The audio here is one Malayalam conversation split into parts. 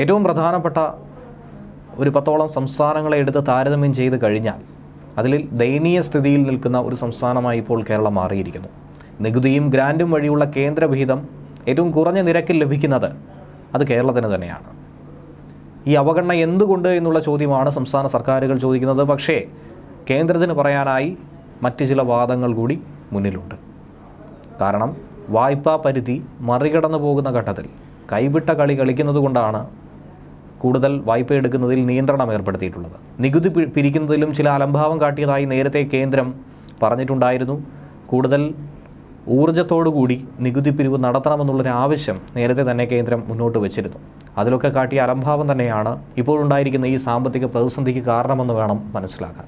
ഏറ്റവും പ്രധാനപ്പെട്ട ഒരു പത്തോളം സംസ്ഥാനങ്ങളെ എടുത്ത് താരതമ്യം ചെയ്ത് കഴിഞ്ഞാൽ അതിൽ ദയനീയ സ്ഥിതിയിൽ നിൽക്കുന്ന ഒരു സംസ്ഥാനമായി ഇപ്പോൾ കേരളം മാറിയിരിക്കുന്നു നികുതിയും ഗ്രാൻഡും വഴിയുള്ള കേന്ദ്രവിഹിതം ഏറ്റവും കുറഞ്ഞ നിരക്കിൽ ലഭിക്കുന്നത് അത് കേരളത്തിന് തന്നെയാണ് ഈ അവഗണന എന്തുകൊണ്ട് എന്നുള്ള ചോദ്യമാണ് സംസ്ഥാന സർക്കാരുകൾ ചോദിക്കുന്നത് പക്ഷേ കേന്ദ്രത്തിന് പറയാനായി മറ്റ് ചില വാദങ്ങൾ കൂടി മുന്നിലുണ്ട് കാരണം വായ്പാ പരിധി മറികടന്നു പോകുന്ന ഘട്ടത്തിൽ കൈവിട്ട കളി കളിക്കുന്നത് കൊണ്ടാണ് കൂടുതൽ വായ്പ എടുക്കുന്നതിൽ നിയന്ത്രണം ഏർപ്പെടുത്തിയിട്ടുള്ളത് നികുതി പിരിക്കുന്നതിലും ചില അലംഭാവം കാട്ടിയതായി നേരത്തെ കേന്ദ്രം പറഞ്ഞിട്ടുണ്ടായിരുന്നു കൂടുതൽ ഊർജ്ജത്തോടുകൂടി നികുതി പിരിവ് നടത്തണമെന്നുള്ളൊരു ആവശ്യം നേരത്തെ തന്നെ കേന്ദ്രം മുന്നോട്ട് വച്ചിരുന്നു അതിലൊക്കെ കാട്ടിയ അലംഭാവം തന്നെയാണ് ഇപ്പോഴുണ്ടായിരിക്കുന്ന ഈ സാമ്പത്തിക പ്രതിസന്ധിക്ക് കാരണമെന്ന് വേണം മനസ്സിലാക്കാൻ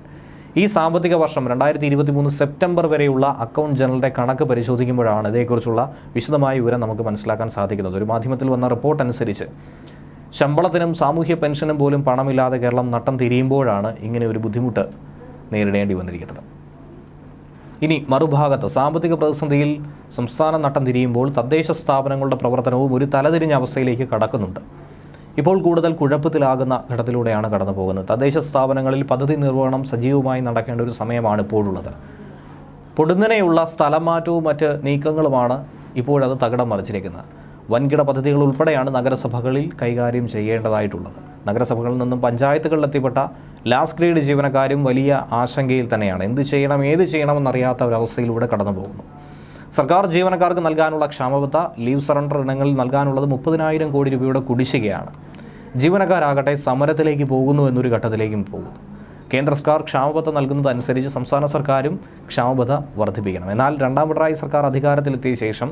ഈ സാമ്പത്തിക വർഷം രണ്ടായിരത്തി ഇരുപത്തി മൂന്ന് സെപ്റ്റംബർ വരെയുള്ള അക്കൗണ്ട് ജനറലിന്റെ കണക്ക് പരിശോധിക്കുമ്പോഴാണ് ഇതേക്കുറിച്ചുള്ള വിശദമായ വിവരം നമുക്ക് മനസ്സിലാക്കാൻ സാധിക്കുന്നത് ഒരു മാധ്യമത്തിൽ വന്ന റിപ്പോർട്ട് അനുസരിച്ച് ശമ്പളത്തിനും സാമൂഹ്യ പെൻഷനും പോലും പണമില്ലാതെ കേരളം നട്ടം തിരിയുമ്പോഴാണ് ഇങ്ങനെ ഒരു ബുദ്ധിമുട്ട് നേരിടേണ്ടി വന്നിരിക്കുന്നത് ഇനി മറുഭാഗത്ത് സാമ്പത്തിക പ്രതിസന്ധിയിൽ സംസ്ഥാനം നട്ടം തിരിയുമ്പോൾ തദ്ദേശ സ്ഥാപനങ്ങളുടെ പ്രവർത്തനവും ഒരു തലതിരിഞ്ഞ അവസ്ഥയിലേക്ക് കടക്കുന്നുണ്ട് ഇപ്പോൾ കൂടുതൽ കുഴപ്പത്തിലാകുന്ന ഘട്ടത്തിലൂടെയാണ് കടന്നു പോകുന്നത് തദ്ദേശ സ്ഥാപനങ്ങളിൽ പദ്ധതി നിർവഹണം സജീവമായി നടക്കേണ്ട ഒരു സമയമാണ് ഇപ്പോഴുള്ളത് പൊടുന്നനെയുള്ള സ്ഥലം മാറ്റവും മറ്റ് നീക്കങ്ങളുമാണ് ഇപ്പോഴത് തകിടം മറിച്ചിരിക്കുന്നത് വൻകിട പദ്ധതികൾ ഉൾപ്പെടെയാണ് നഗരസഭകളിൽ കൈകാര്യം ചെയ്യേണ്ടതായിട്ടുള്ളത് നഗരസഭകളിൽ നിന്നും പഞ്ചായത്തുകളിലെത്തിപ്പെട്ട ലാസ്റ്റ് ഗ്രേഡ് ജീവനക്കാരും വലിയ ആശങ്കയിൽ തന്നെയാണ് എന്ത് ചെയ്യണം ഏത് ചെയ്യണമെന്നറിയാത്ത ഒരവസ്ഥയിലൂടെ കടന്നു പോകുന്നു സർക്കാർ ജീവനക്കാർക്ക് നൽകാനുള്ള ക്ഷാമബത്ത ലീവ് സറണ്ടർ ഇനങ്ങളിൽ നൽകാനുള്ളത് മുപ്പതിനായിരം കോടി രൂപയുടെ കുടിശ്ശികയാണ് ജീവനക്കാരാകട്ടെ സമരത്തിലേക്ക് പോകുന്നു എന്നൊരു ഘട്ടത്തിലേക്കും പോകുന്നു കേന്ദ്ര സർക്കാർ ക്ഷാമബത്ത നൽകുന്നതനുസരിച്ച് സംസ്ഥാന സർക്കാരും ക്ഷാമബത്ത വർദ്ധിപ്പിക്കണം എന്നാൽ രണ്ടാം പിണറായി സർക്കാർ അധികാരത്തിലെത്തിയ ശേഷം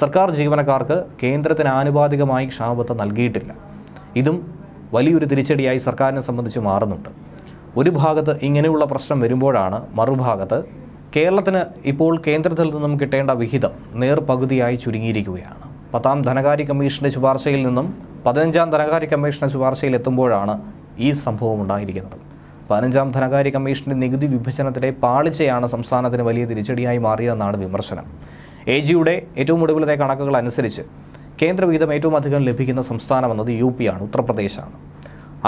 സർക്കാർ ജീവനക്കാർക്ക് കേന്ദ്രത്തിന് ആനുപാതികമായി ക്ഷാമബത്ത നൽകിയിട്ടില്ല ഇതും വലിയൊരു തിരിച്ചടിയായി സർക്കാരിനെ സംബന്ധിച്ച് മാറുന്നുണ്ട് ഒരു ഭാഗത്ത് ഇങ്ങനെയുള്ള പ്രശ്നം വരുമ്പോഴാണ് മറുഭാഗത്ത് കേരളത്തിന് ഇപ്പോൾ കേന്ദ്രത്തിൽ നിന്നും കിട്ടേണ്ട വിഹിതം നേർപകുതിയായി ചുരുങ്ങിയിരിക്കുകയാണ് പത്താം ധനകാര്യ കമ്മീഷന്റെ ശുപാർശയിൽ നിന്നും പതിനഞ്ചാം ധനകാര്യ കമ്മീഷന്റെ ശുപാർശയിൽ എത്തുമ്പോഴാണ് ഈ സംഭവം ഉണ്ടായിരിക്കുന്നത് പതിനഞ്ചാം ധനകാര്യ കമ്മീഷന്റെ നികുതി വിഭജനത്തിലെ പാളിച്ചയാണ് സംസ്ഥാനത്തിന് വലിയ തിരിച്ചടിയായി മാറിയതെന്നാണ് വിമർശനം എ ജിയുടെ ഏറ്റവും ഒടുവിലത്തെ കണക്കുകൾ അനുസരിച്ച് കേന്ദ്ര വിഹിതം ഏറ്റവും അധികം ലഭിക്കുന്ന സംസ്ഥാനം എന്നത് യു പി ആണ് ഉത്തർപ്രദേശാണ്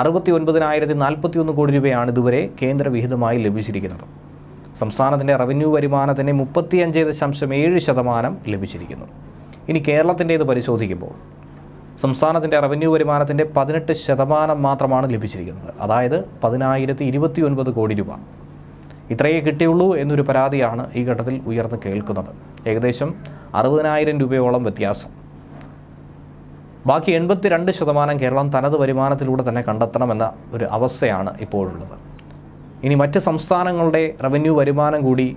അറുപത്തി ഒൻപതിനായിരത്തി നാൽപ്പത്തി ഒന്ന് കോടി രൂപയാണ് ഇതുവരെ കേന്ദ്രവിഹിതമായി ലഭിച്ചിരിക്കുന്നത് സംസ്ഥാനത്തിൻ്റെ റവന്യൂ വരുമാനത്തിൻ്റെ മുപ്പത്തിയഞ്ച് ദശാംശം ഏഴ് ശതമാനം ലഭിച്ചിരിക്കുന്നു ഇനി കേരളത്തിൻ്റെ ഇത് പരിശോധിക്കുമ്പോൾ സംസ്ഥാനത്തിൻ്റെ റവന്യൂ വരുമാനത്തിൻ്റെ പതിനെട്ട് ശതമാനം മാത്രമാണ് ലഭിച്ചിരിക്കുന്നത് അതായത് പതിനായിരത്തി ഇരുപത്തി ഒൻപത് കോടി രൂപ ഇത്രയേ കിട്ടിയുള്ളൂ എന്നൊരു പരാതിയാണ് ഈ ഘട്ടത്തിൽ ഉയർന്നു കേൾക്കുന്നത് ഏകദേശം അറുപതിനായിരം രൂപയോളം വ്യത്യാസം ബാക്കി രണ്ട് ശതമാനം കേരളം തനത് വരുമാനത്തിലൂടെ തന്നെ കണ്ടെത്തണമെന്ന ഒരു അവസ്ഥയാണ് ഇപ്പോഴുള്ളത് ഇനി മറ്റ് സംസ്ഥാനങ്ങളുടെ റവന്യൂ വരുമാനം കൂടി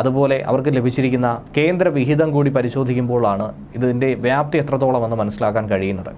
അതുപോലെ അവർക്ക് ലഭിച്ചിരിക്കുന്ന കേന്ദ്ര വിഹിതം കൂടി പരിശോധിക്കുമ്പോഴാണ് ഇതിൻ്റെ വ്യാപ്തി എത്രത്തോളമെന്ന് മനസ്സിലാക്കാൻ കഴിയുന്നത്